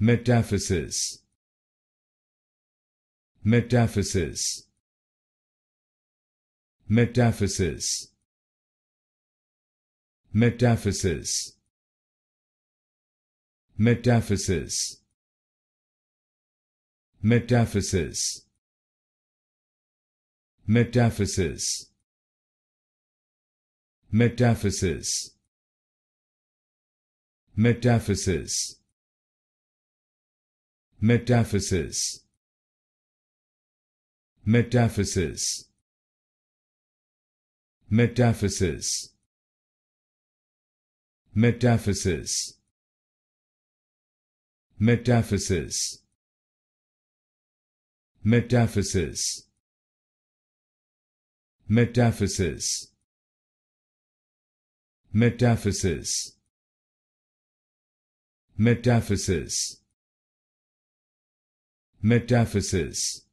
metaphysis metaphysis metaphysis metaphysis metaphysis metaphysis metaphysis metaphysis metaphysis Metaphysis. Metaphysis. Metaphysis. Metaphysis. Metaphysis. Metaphysis. Metaphysis. Metaphysis. Metaphysis. Metaphysis